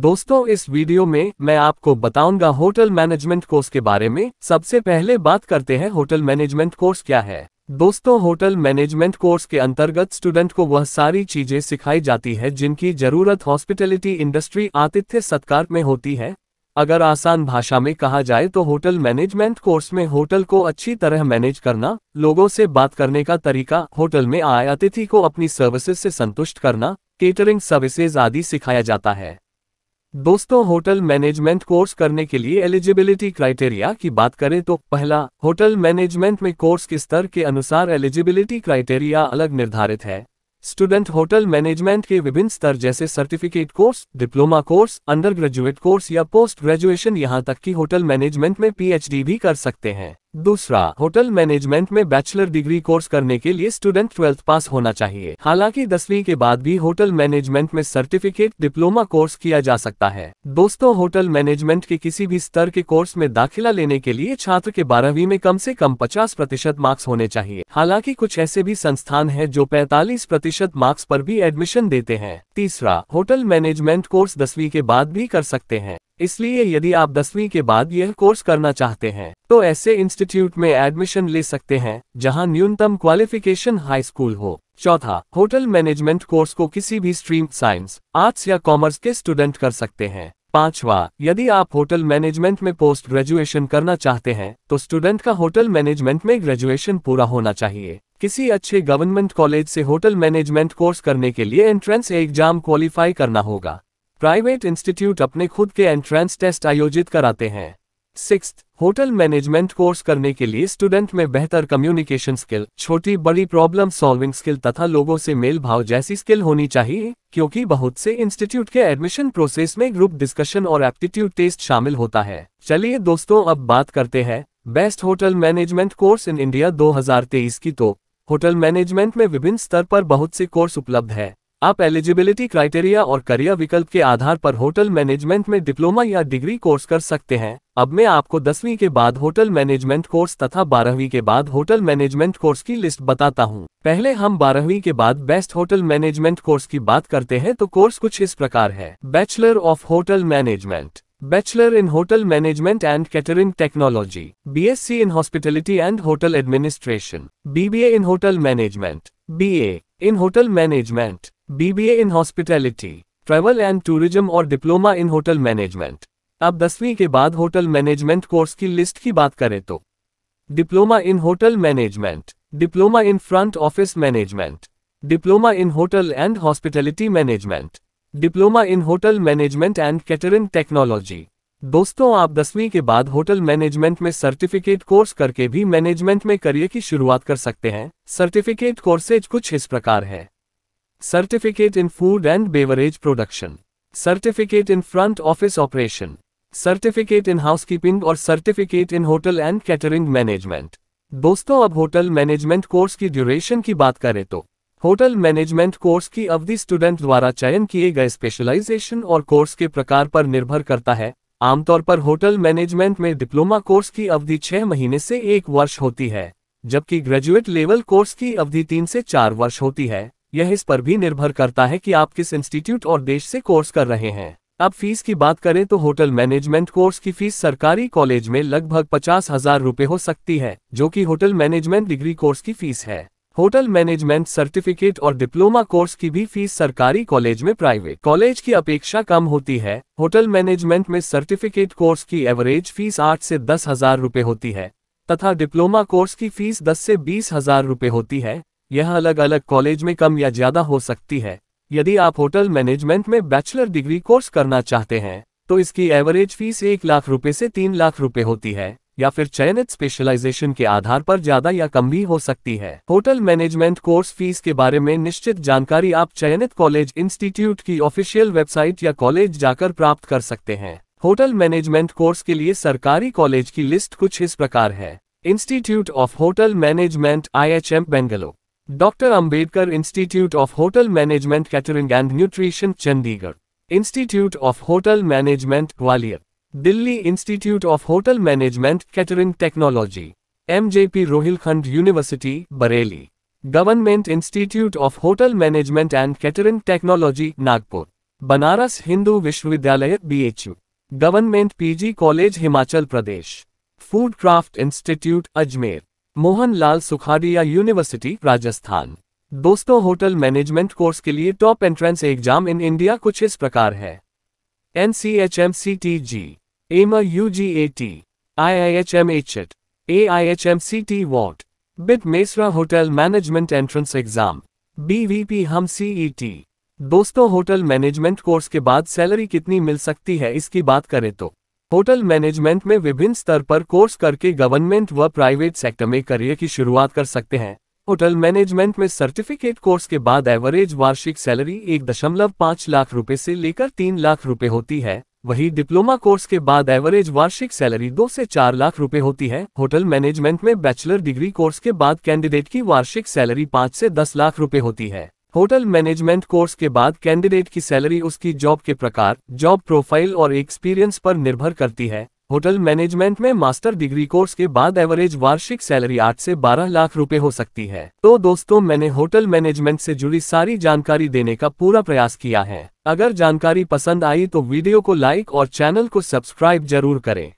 दोस्तों इस वीडियो में मैं आपको बताऊंगा होटल मैनेजमेंट कोर्स के बारे में सबसे पहले बात करते हैं होटल मैनेजमेंट कोर्स क्या है दोस्तों होटल मैनेजमेंट कोर्स के अंतर्गत स्टूडेंट को वह सारी चीजें सिखाई जाती है जिनकी जरूरत हॉस्पिटलिटी इंडस्ट्री आतिथ्य सत्कार में होती है अगर आसान भाषा में कहा जाए तो होटल मैनेजमेंट कोर्स में होटल को अच्छी तरह मैनेज करना लोगों से बात करने का तरीका होटल में आए अतिथि को अपनी सर्विसेज से संतुष्ट करना केटरिंग सर्विसेज आदि सिखाया जाता है दोस्तों होटल मैनेजमेंट कोर्स करने के लिए एलिजिबिलिटी क्राइटेरिया की बात करें तो पहला होटल मैनेजमेंट में कोर्स के स्तर के अनुसार एलिजिबिलिटी क्राइटेरिया अलग निर्धारित है स्टूडेंट होटल मैनेजमेंट के विभिन्न स्तर जैसे certificate course diploma course undergraduate course या पोस्ट ग्रेजुएशन यहाँ तक कि होटल मैनेजमेंट में पीएचडी भी कर सकते हैं दूसरा होटल मैनेजमेंट में बैचलर डिग्री कोर्स करने के लिए स्टूडेंट ट्वेल्थ पास होना चाहिए हालांकि दसवीं के बाद भी होटल मैनेजमेंट में सर्टिफिकेट डिप्लोमा कोर्स किया जा सकता है दोस्तों होटल मैनेजमेंट के किसी भी स्तर के कोर्स में दाखिला लेने के लिए छात्र के बारहवीं में कम से कम 50 प्रतिशत मार्क्स होने चाहिए हालांकि कुछ ऐसे भी संस्थान है जो पैतालीस प्रतिशत मार्क्स पर भी एडमिशन देते हैं तीसरा होटल मैनेजमेंट कोर्स दसवीं के बाद भी कर सकते हैं इसलिए यदि आप दसवीं के बाद यह कोर्स करना चाहते हैं तो ऐसे इंस्टीट्यूट में एडमिशन ले सकते हैं जहां न्यूनतम क्वालिफिकेशन हाई स्कूल हो चौथा होटल मैनेजमेंट कोर्स को किसी भी स्ट्रीम साइंस आर्ट्स या कॉमर्स के स्टूडेंट कर सकते हैं पांचवा यदि आप होटल मैनेजमेंट में पोस्ट ग्रेजुएशन करना चाहते हैं तो स्टूडेंट का होटल मैनेजमेंट में ग्रेजुएशन पूरा होना चाहिए किसी अच्छे गवर्नमेंट कॉलेज से होटल मैनेजमेंट कोर्स करने के लिए एंट्रेंस एग्जाम क्वालिफाई करना होगा प्राइवेट इंस्टीट्यूट अपने खुद के एंट्रेंस टेस्ट आयोजित कराते हैं सिक्स होटल मैनेजमेंट कोर्स करने के लिए स्टूडेंट में बेहतर कम्युनिकेशन स्किल छोटी बड़ी प्रॉब्लम सॉल्विंग स्किल तथा लोगों से मेल भाव जैसी स्किल होनी चाहिए क्योंकि बहुत से इंस्टीट्यूट के एडमिशन प्रोसेस में ग्रुप डिस्कशन और एप्टीट्यूड टेस्ट शामिल होता है चलिए दोस्तों अब बात करते हैं best hotel management course in India दो की तो होटल मैनेजमेंट में विभिन्न स्तर पर बहुत से कोर्स उपलब्ध है आप एलिजिबिलिटी क्राइटेरिया और करियर विकल्प के आधार पर होटल मैनेजमेंट में डिप्लोमा या डिग्री कोर्स कर सकते हैं अब मैं आपको दसवीं के बाद होटल मैनेजमेंट कोर्स तथा बारहवीं के बाद होटल मैनेजमेंट कोर्स की लिस्ट बताता हूँ पहले हम बारहवीं के बाद बेस्ट होटल मैनेजमेंट कोर्स की बात करते हैं तो कोर्स कुछ इस प्रकार है bachelor of hotel management bachelor in hotel catering technology B S C in hospitality and hotel administration B B A in hotel management B A in hotel management BBA in hospitality travel and tourism और diploma in hotel management अब दसवीं के बाद hotel management course की list की बात करें तो diploma in hotel management diploma in front office management diploma in hotel and hospitality management diploma in hotel management and catering technology दोस्तों आप दसवीं के बाद होटल मैनेजमेंट में सर्टिफिकेट कोर्स करके भी मैनेजमेंट में करियर की शुरुआत कर सकते हैं सर्टिफिकेट कोर्सेज कुछ इस प्रकार है Certificate in Food and Beverage Production. Certificate in Front Office Operation. Certificate in keeping और certificate in hotel and catering management दोस्तों अब होटल मैनेजमेंट कोर्स की ड्यूरेशन की बात करें तो होटल मैनेजमेंट कोर्स की अवधि स्टूडेंट द्वारा चयन किए गए स्पेशलाइजेशन और कोर्स के प्रकार पर निर्भर करता है आमतौर पर होटल मैनेजमेंट में डिप्लोमा कोर्स की अवधि छह महीने से एक वर्ष होती है जबकि ग्रेजुएट लेवल कोर्स की अवधि तीन से चार वर्ष होती है यह इस पर भी निर्भर करता है कि आप किस इंस्टीट्यूट और देश से कोर्स कर रहे हैं अब फीस की बात करें तो होटल मैनेजमेंट कोर्स की फीस सरकारी कॉलेज में लगभग पचास हजार रूपए हो सकती है जो कि होटल मैनेजमेंट डिग्री कोर्स की फीस है होटल मैनेजमेंट सर्टिफिकेट और डिप्लोमा कोर्स की भी फीस सरकारी कॉलेज में प्राइवेट कॉलेज की अपेक्षा कम होती है होटल मैनेजमेंट में सर्टिफिकेट कोर्स की एवरेज फीस आठ से दस हजार रूपए होती है तथा डिप्लोमा कोर्स की फीस दस से बीस हजार रूपए होती है यह अलग अलग कॉलेज में कम या ज्यादा हो सकती है यदि आप होटल मैनेजमेंट में बैचलर डिग्री कोर्स करना चाहते हैं तो इसकी एवरेज फीस एक लाख रुपए से तीन लाख रुपए होती है या फिर चयनित स्पेशलाइजेशन के आधार पर ज्यादा या कम भी हो सकती है होटल मैनेजमेंट कोर्स फीस के बारे में निश्चित जानकारी आप चयनित कॉलेज इंस्टीट्यूट की ऑफिशियल वेबसाइट या कॉलेज जाकर प्राप्त कर सकते हैं होटल मैनेजमेंट कोर्स के लिए सरकारी कॉलेज की लिस्ट कुछ इस प्रकार है institute of hotel management I H M Bangalore Dr. Ambedkar Institute of Hotel Management Catering and Nutrition Chandigarh Institute of Hotel Management Gwalior Delhi Institute of Hotel Management Catering Technology MJP Rohilkhand University Bareilly Government Institute of Hotel Management and Catering Technology Nagpur Banaras Hindu Vishwavidyalaya BHU Government PG College Himachal Pradesh Food Craft Institute Ajmer Mohanlal Sukhadia university Rajasthan दोस्तों hotel management course के लिए top entrance exam in India कुछ इस प्रकार है N C H M C T G M U G A T I I H M H एट A I H M C T वॉट BIT Mesra hotel management entrance exam B V P हम C E T दोस्तों hotel management course के बाद salary कितनी मिल सकती है इसकी बात करें तो होटल मैनेजमेंट में विभिन्न स्तर पर कोर्स करके गवर्नमेंट व प्राइवेट सेक्टर में करियर की शुरुआत कर सकते हैं होटल मैनेजमेंट में सर्टिफिकेट कोर्स के बाद एवरेज वार्षिक सैलरी एक दशमलव पाँच लाख रुपए से लेकर तीन लाख रुपए होती है वही डिप्लोमा कोर्स के बाद एवरेज वार्षिक सैलरी दो से चार लाख रुपए होती है होटल मैनेजमेंट में बैचलर डिग्री कोर्स के बाद कैंडिडेट की वार्षिक सैलरी पाँच से दस लाख रुपए होती है होटल मैनेजमेंट कोर्स के बाद कैंडिडेट की सैलरी उसकी जॉब के प्रकार जॉब प्रोफाइल और एक्सपीरियंस पर निर्भर करती है होटल मैनेजमेंट में मास्टर डिग्री कोर्स के बाद एवरेज वार्षिक सैलरी आठ से बारह लाख रुपए हो सकती है तो दोस्तों मैंने होटल मैनेजमेंट से जुड़ी सारी जानकारी देने का पूरा प्रयास किया है अगर जानकारी पसंद आई तो वीडियो को लाइक और चैनल को सब्सक्राइब जरूर करें